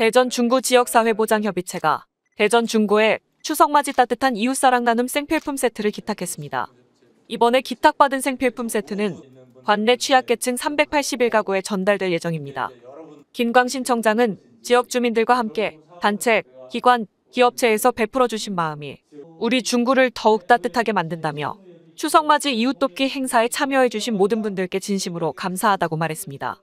대전 중구 지역사회보장협의체가 대전 중구에 추석맞이 따뜻한 이웃사랑 나눔 생필품 세트를 기탁했습니다. 이번에 기탁받은 생필품 세트는 관내 취약계층 381가구에 전달될 예정입니다. 김광신 청장은 지역 주민들과 함께 단체, 기관, 기업체에서 베풀어 주신 마음이 우리 중구를 더욱 따뜻하게 만든다며 추석맞이 이웃돕기 행사에 참여해 주신 모든 분들께 진심으로 감사하다고 말했습니다.